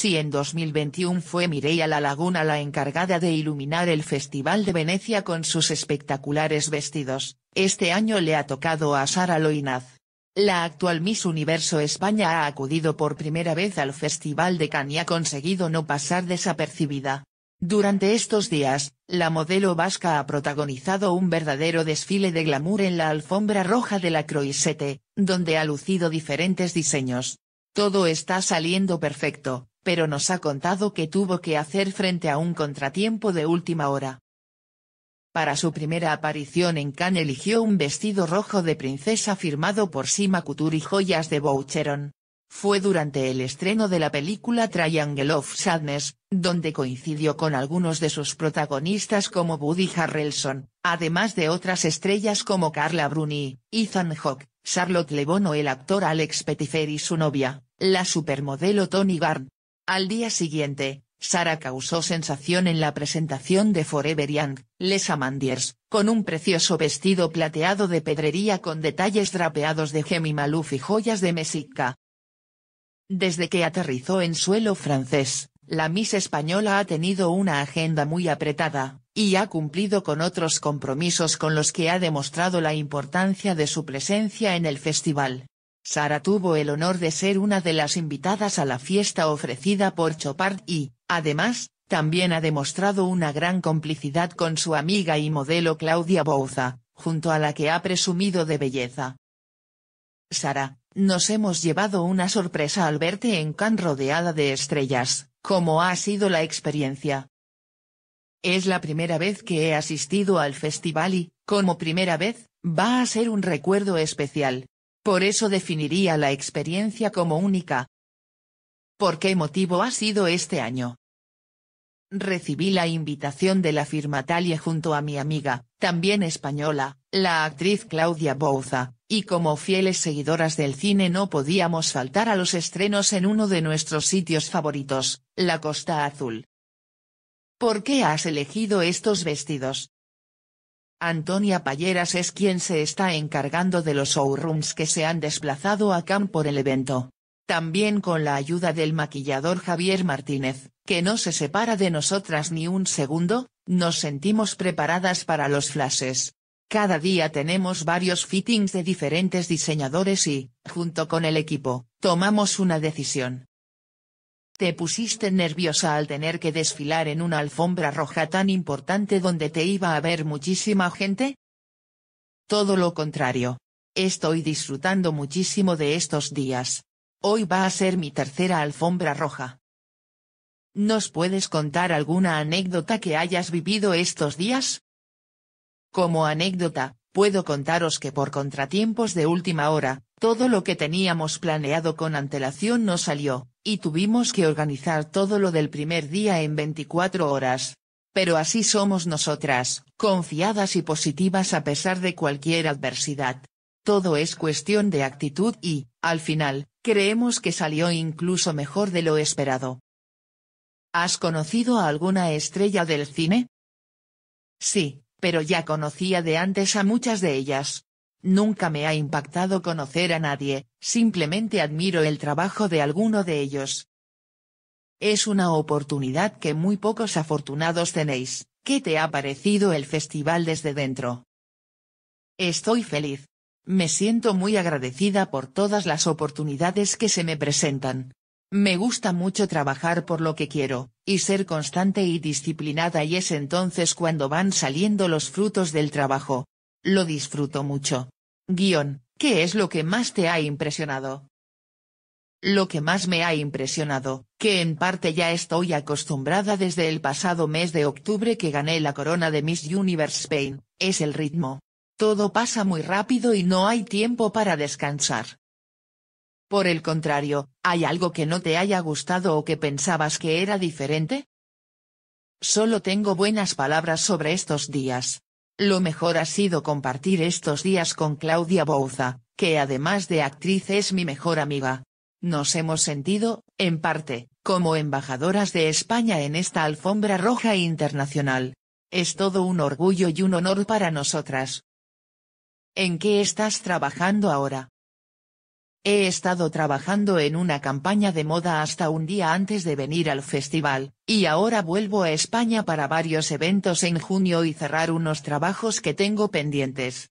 Si en 2021 fue Mireia La Laguna la encargada de iluminar el Festival de Venecia con sus espectaculares vestidos, este año le ha tocado a Sara Loinaz. La actual Miss Universo España ha acudido por primera vez al Festival de Cannes y ha conseguido no pasar desapercibida. Durante estos días, la modelo vasca ha protagonizado un verdadero desfile de glamour en la alfombra roja de la Croisette, donde ha lucido diferentes diseños. Todo está saliendo perfecto, pero nos ha contado que tuvo que hacer frente a un contratiempo de última hora. Para su primera aparición en Cannes eligió un vestido rojo de princesa firmado por Sima Couture y joyas de Boucheron. Fue durante el estreno de la película Triangle of Sadness, donde coincidió con algunos de sus protagonistas como Woody Harrelson, además de otras estrellas como Carla Bruni, Ethan Hawke, Charlotte Bon o el actor Alex Petifer y su novia, la supermodelo Tony Garrn. Al día siguiente, Sara causó sensación en la presentación de Forever Young, Les Amandiers, con un precioso vestido plateado de pedrería con detalles drapeados de Gemi y joyas de Mesica. Desde que aterrizó en suelo francés, la Miss Española ha tenido una agenda muy apretada, y ha cumplido con otros compromisos con los que ha demostrado la importancia de su presencia en el festival. Sara tuvo el honor de ser una de las invitadas a la fiesta ofrecida por Chopard y, además, también ha demostrado una gran complicidad con su amiga y modelo Claudia Bouza, junto a la que ha presumido de belleza. Sara, nos hemos llevado una sorpresa al verte en Can rodeada de estrellas, ¿cómo ha sido la experiencia? Es la primera vez que he asistido al festival y, como primera vez, va a ser un recuerdo especial, por eso definiría la experiencia como única. ¿Por qué motivo ha sido este año? Recibí la invitación de la firma Talia junto a mi amiga, también española, la actriz Claudia Bouza, y como fieles seguidoras del cine no podíamos faltar a los estrenos en uno de nuestros sitios favoritos, la Costa Azul. ¿Por qué has elegido estos vestidos? Antonia Palleras es quien se está encargando de los showrooms que se han desplazado a Camp por el evento. También con la ayuda del maquillador Javier Martínez, que no se separa de nosotras ni un segundo, nos sentimos preparadas para los flashes. Cada día tenemos varios fittings de diferentes diseñadores y, junto con el equipo, tomamos una decisión. Te pusiste nerviosa al tener que desfilar en una alfombra roja tan importante donde te iba a ver muchísima gente? Todo lo contrario. Estoy disfrutando muchísimo de estos días. Hoy va a ser mi tercera alfombra roja. ¿Nos puedes contar alguna anécdota que hayas vivido estos días? Como anécdota, puedo contaros que por contratiempos de última hora, todo lo que teníamos planeado con antelación no salió, y tuvimos que organizar todo lo del primer día en 24 horas. Pero así somos nosotras, confiadas y positivas a pesar de cualquier adversidad. Todo es cuestión de actitud y, al final, creemos que salió incluso mejor de lo esperado. ¿Has conocido a alguna estrella del cine? Sí, pero ya conocía de antes a muchas de ellas. Nunca me ha impactado conocer a nadie, simplemente admiro el trabajo de alguno de ellos. Es una oportunidad que muy pocos afortunados tenéis. ¿Qué te ha parecido el festival desde dentro? Estoy feliz. Me siento muy agradecida por todas las oportunidades que se me presentan. Me gusta mucho trabajar por lo que quiero, y ser constante y disciplinada y es entonces cuando van saliendo los frutos del trabajo, lo disfruto mucho. Guión, ¿qué es lo que más te ha impresionado? Lo que más me ha impresionado, que en parte ya estoy acostumbrada desde el pasado mes de octubre que gané la corona de Miss Universe Spain, es el ritmo. Todo pasa muy rápido y no hay tiempo para descansar. Por el contrario, ¿hay algo que no te haya gustado o que pensabas que era diferente? Solo tengo buenas palabras sobre estos días. Lo mejor ha sido compartir estos días con Claudia Bouza, que además de actriz es mi mejor amiga. Nos hemos sentido, en parte, como embajadoras de España en esta alfombra roja internacional. Es todo un orgullo y un honor para nosotras. ¿En qué estás trabajando ahora? He estado trabajando en una campaña de moda hasta un día antes de venir al festival, y ahora vuelvo a España para varios eventos en junio y cerrar unos trabajos que tengo pendientes.